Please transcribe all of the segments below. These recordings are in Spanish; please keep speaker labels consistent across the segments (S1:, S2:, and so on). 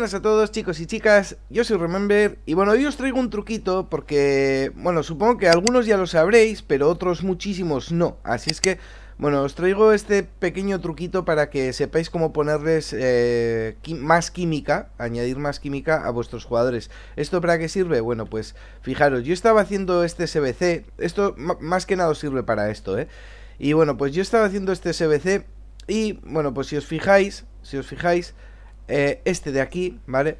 S1: buenas a todos chicos y chicas, yo soy Remember y bueno, hoy os traigo un truquito porque, bueno, supongo que algunos ya lo sabréis, pero otros muchísimos no, así es que, bueno, os traigo este pequeño truquito para que sepáis cómo ponerles eh, más química, añadir más química a vuestros jugadores. ¿Esto para qué sirve? Bueno, pues fijaros, yo estaba haciendo este SBC, esto más que nada sirve para esto, ¿eh? Y bueno, pues yo estaba haciendo este SBC y, bueno, pues si os fijáis, si os fijáis... Eh, este de aquí, ¿vale?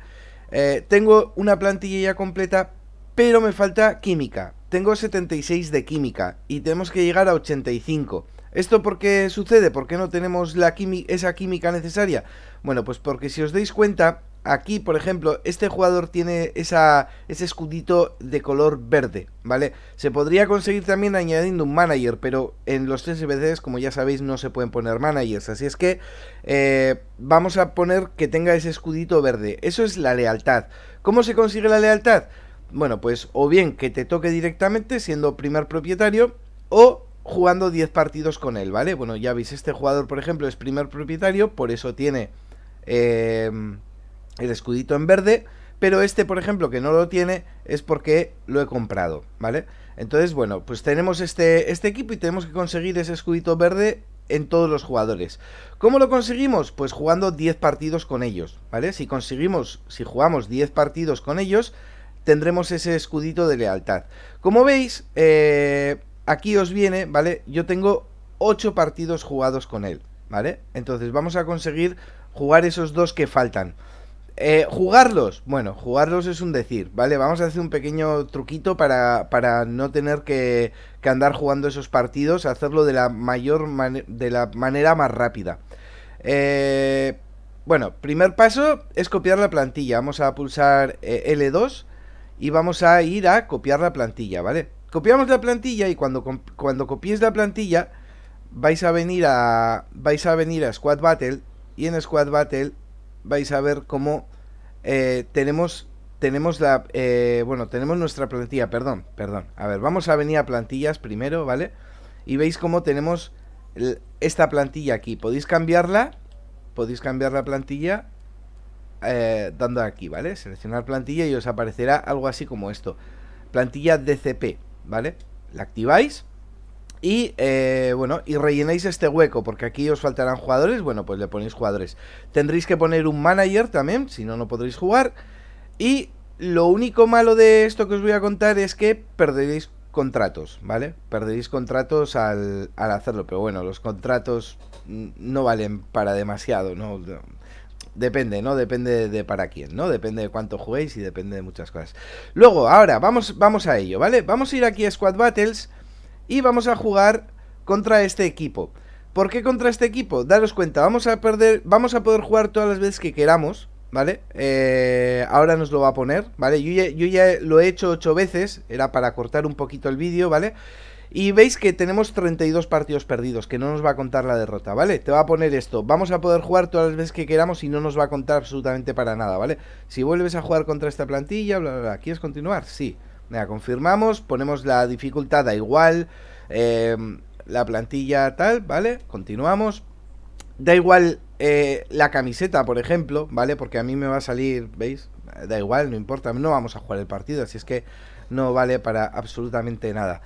S1: Eh, tengo una plantilla ya completa, pero me falta química. Tengo 76 de química y tenemos que llegar a 85. ¿Esto por qué sucede? ¿Por qué no tenemos la esa química necesaria? Bueno, pues porque si os dais cuenta, aquí, por ejemplo, este jugador tiene ese escudito de color verde, ¿vale? Se podría conseguir también añadiendo un manager, pero en los veces como ya sabéis, no se pueden poner managers. Así es que eh, vamos a poner que tenga ese escudito verde. Eso es la lealtad. ¿Cómo se consigue la lealtad? Bueno, pues o bien que te toque directamente siendo primer propietario o jugando 10 partidos con él, ¿vale? Bueno, ya veis, este jugador, por ejemplo, es primer propietario, por eso tiene... Eh, el escudito en verde, pero este, por ejemplo, que no lo tiene, es porque lo he comprado, ¿vale? Entonces, bueno, pues tenemos este, este equipo y tenemos que conseguir ese escudito verde en todos los jugadores. ¿Cómo lo conseguimos? Pues jugando 10 partidos con ellos, ¿vale? Si conseguimos, si jugamos 10 partidos con ellos, tendremos ese escudito de lealtad. Como veis, eh, aquí os viene, ¿vale? Yo tengo 8 partidos jugados con él, ¿vale? Entonces vamos a conseguir jugar esos dos que faltan. Eh, jugarlos, bueno, jugarlos es un decir, ¿vale? Vamos a hacer un pequeño truquito para, no tener que, que, andar jugando esos partidos, hacerlo de la mayor de la manera más rápida. Eh, bueno, primer paso es copiar la plantilla. Vamos a pulsar eh, L2 y vamos a ir a copiar la plantilla, ¿vale? Copiamos la plantilla y cuando, cuando copiéis la plantilla vais a venir a vais a venir a Squad Battle y en Squad Battle vais a ver cómo eh, tenemos tenemos la eh, bueno tenemos nuestra plantilla perdón perdón a ver vamos a venir a plantillas primero vale y veis cómo tenemos esta plantilla aquí podéis cambiarla podéis cambiar la plantilla eh, dando aquí vale seleccionar plantilla y os aparecerá algo así como esto plantilla DCP vale la activáis y eh, bueno, y rellenáis este hueco, porque aquí os faltarán jugadores. Bueno, pues le ponéis jugadores. Tendréis que poner un manager también, si no, no podréis jugar. Y lo único malo de esto que os voy a contar es que perderéis contratos, ¿vale? Perderéis contratos al, al hacerlo, pero bueno, los contratos no valen para demasiado, ¿no? depende, ¿no? Depende de para quién, ¿no? Depende de cuánto juguéis y depende de muchas cosas. Luego, ahora, vamos, vamos a ello, ¿vale? Vamos a ir aquí a Squad Battles y vamos a jugar contra este equipo. ¿Por qué contra este equipo? Daros cuenta, vamos a perder, vamos a poder jugar todas las veces que queramos, ¿vale? Eh, ahora nos lo va a poner, ¿vale? Yo ya, lo he hecho ocho veces, era para cortar un poquito el vídeo, ¿vale? Y veis que tenemos 32 partidos perdidos, que no nos va a contar la derrota, ¿vale? Te va a poner esto, vamos a poder jugar todas las veces que queramos y no nos va a contar absolutamente para nada, ¿vale? Si vuelves a jugar contra esta plantilla, bla, bla, bla, ¿quieres continuar? Sí confirmamos, ponemos la dificultad da igual, eh, la plantilla tal, ¿vale? Continuamos. Da igual eh, la camiseta, por ejemplo, ¿vale? Porque a mí me va a salir, ¿veis? Da igual, no importa, no vamos a jugar el partido, así es que no vale para absolutamente nada.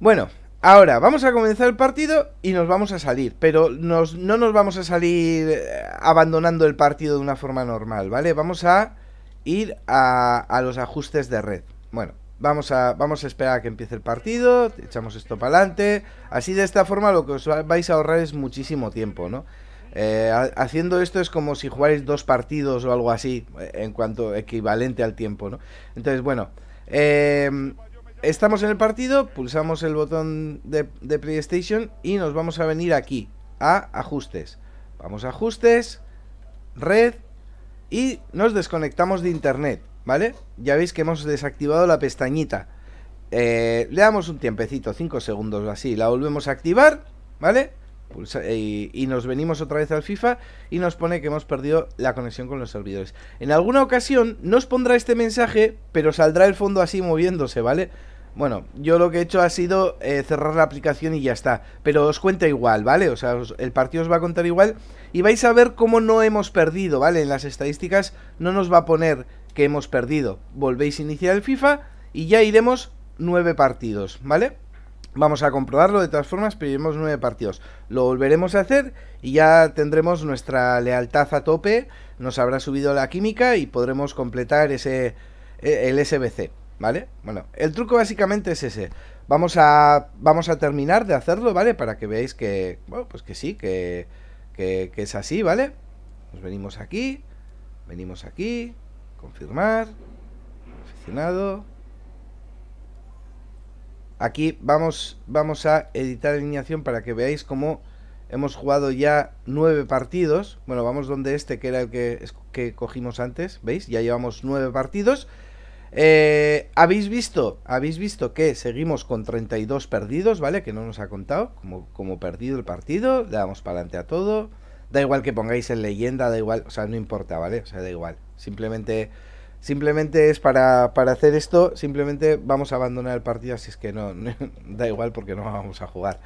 S1: Bueno, Ahora, vamos a comenzar el partido y nos vamos a salir, pero no nos vamos a salir eh, abandonando el partido de una forma normal, ¿vale? Vamos a ir a los ajustes de red. Bueno, Vamos a, vamos a esperar a que empiece el partido, echamos esto para adelante. Así de esta forma lo que os vais a ahorrar es muchísimo tiempo, ¿no? Eh, haciendo esto es como si jugáis dos partidos o algo así, eh, en cuanto equivalente al tiempo, ¿no? Entonces, bueno, em, estamos en el partido, pulsamos el botón de, de, PlayStation y nos vamos a venir aquí, a ajustes. Vamos a ajustes, red y nos desconectamos de internet. ¿Vale? Ya veis que hemos desactivado la pestañita. Eh, le damos un tiempecito, 5 segundos así. La volvemos a activar, ¿vale? Eh, y, nos venimos otra vez al FIFA y nos pone que hemos perdido la conexión con los servidores. En alguna ocasión nos pondrá este mensaje, pero saldrá el fondo así moviéndose, ¿vale? Bueno, yo lo que he hecho ha sido eh, cerrar la aplicación y ya está. Pero os cuenta igual, ¿vale? O sea, el partido os va a contar igual y vais a ver cómo no hemos perdido, ¿vale? En las estadísticas no nos va a poner que hemos perdido. Volvéis a iniciar el FIFA y ya iremos nueve partidos, ¿vale? Vamos a comprobarlo de todas formas, pero iremos nueve partidos. Lo volveremos a hacer y ya tendremos nuestra lealtad a tope, nos habrá subido la química y podremos completar ese eh, el SBC, ¿vale? Bueno, el truco básicamente es ese. Vamos a, vamos a terminar de hacerlo, ¿vale? Para que veáis que, bueno, pues que sí, que, que, que es así, ¿vale? Nos venimos aquí, venimos aquí, Confirmar. Aficionado. Aquí vamos, vamos a editar alineación para que veáis cómo hemos jugado ya nueve partidos. Bueno, vamos donde este, que era el que, que cogimos antes. ¿Veis? Ya llevamos nueve partidos. Eh, habéis visto, habéis visto que seguimos con 32 perdidos, ¿vale? Que no nos ha contado como, como perdido el partido, le damos para adelante a todo. Da igual que pongáis en leyenda, da igual, o sea, no importa, ¿vale? O sea, da igual. Simplemente, simplemente es para, hacer esto, simplemente vamos a abandonar el partido, así es que no, da igual porque no vamos a jugar.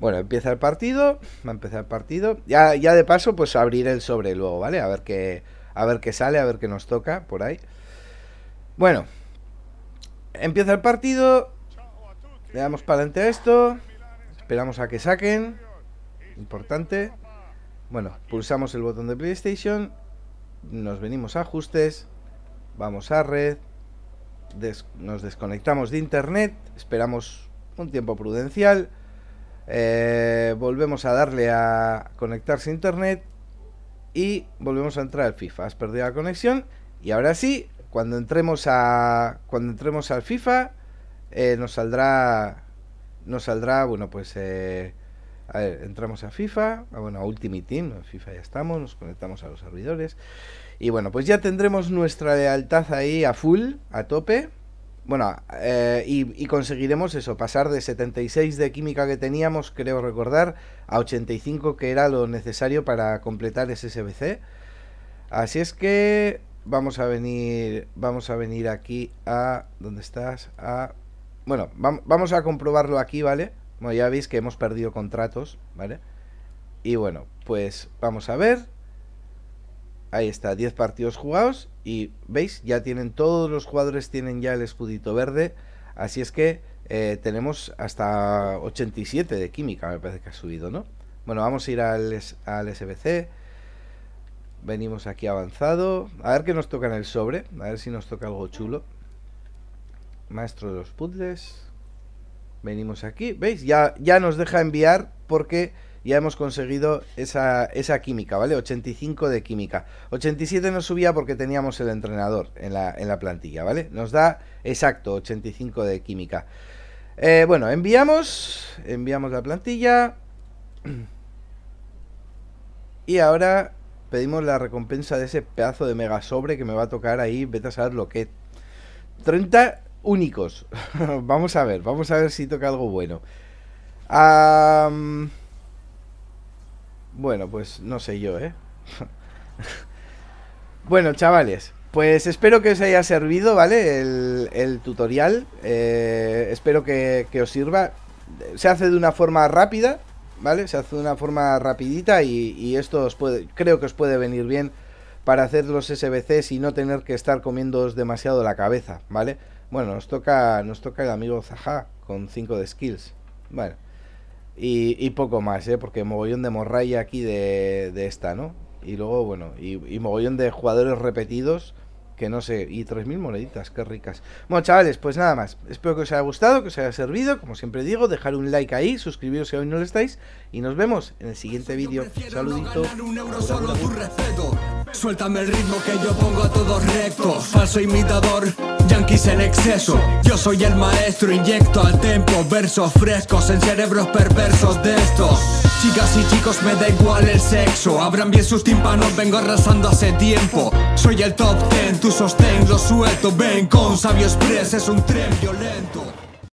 S1: Bueno, empieza el partido, va a empezar el partido. Ya, ya de paso, pues abrir el sobre luego, ¿vale? A ver qué, a ver qué sale, a ver qué nos toca por ahí. Bueno, empieza el partido. Le damos para adelante a esto. Esperamos a que saquen. Importante. Bueno, pulsamos el botón de PlayStation nos venimos a ajustes, vamos a red, nos desconectamos de internet, esperamos un tiempo prudencial, eh, volvemos a darle a conectarse a internet y volvemos a entrar al FIFA. Has perdido la conexión y ahora sí, cuando entremos a cuando entremos al FIFA eh, nos saldrá nos saldrá bueno pues eh, a ver, entramos a FIFA, ah, bueno, a Ultimate Team, en FIFA ya estamos, nos conectamos a los servidores. Y bueno, pues ya tendremos nuestra lealtad ahí a full, a tope. Bueno, eh, y, conseguiremos eso, pasar de 76 de química que teníamos, creo recordar, a 85 que era lo necesario para completar ese SBC. Así es que vamos a venir, vamos a venir aquí a, ¿dónde estás? A, bueno, vamos a comprobarlo aquí, ¿vale? Bueno, ya veis que hemos perdido contratos, ¿vale? Y bueno, pues vamos a ver. Ahí está, 10 partidos jugados y veis, ya tienen todos los jugadores, tienen ya el escudito verde. Así es que eh, tenemos hasta 87 de química, me parece que ha subido, ¿no? Bueno, vamos a ir al, al SBC. Venimos aquí avanzado. A ver qué nos toca en el sobre. A ver si nos toca algo chulo. Maestro de los puzzles. Venimos aquí, ¿veis? Ya, ya nos deja enviar porque ya hemos conseguido esa, química, ¿vale? 85 de química. 87 nos subía porque teníamos el entrenador en la, plantilla, ¿vale? Nos da exacto 85 de química. Eh, bueno, enviamos, enviamos la plantilla. Y ahora pedimos la recompensa de ese pedazo de mega sobre que me va a tocar ahí, vete a saber lo que... 30 únicos. vamos a ver, vamos a ver si toca algo bueno. Bueno, pues no sé yo, ¿eh? bueno, chavales, pues espero que os haya servido, ¿vale? El, tutorial. Eh, espero que, os sirva. Se hace de una forma rápida, ¿vale? Se hace de una forma rapidita y, esto os puede, creo que os puede venir bien para hacer los SBCs y no tener que estar comiéndoos demasiado la cabeza, ¿vale? Bueno, nos toca, nos toca el amigo Zaha con 5 de skills. Bueno. Y, poco más, ¿eh? Porque mogollón de morraya aquí de, esta, ¿no? Y luego, bueno, y, mogollón de jugadores repetidos que no sé, y 3.000 moneditas, qué ricas. Bueno, chavales, pues nada más. Espero que os haya gustado, que os haya servido. Como siempre digo, dejar un like ahí, suscribiros si aún no lo estáis. Y nos vemos en el siguiente vídeo. Saludito. Suéltame el ritmo que yo pongo a todos Falso imitador en exceso. Yo soy el maestro, inyecto al tempo versos frescos en cerebros perversos de estos. Chicas y chicos, me da igual el sexo. Abran bien sus tímpanos, vengo arrasando hace tiempo. Soy el top ten, tu sostén, lo suelto. Ven con Sabio Express, es un tren violento.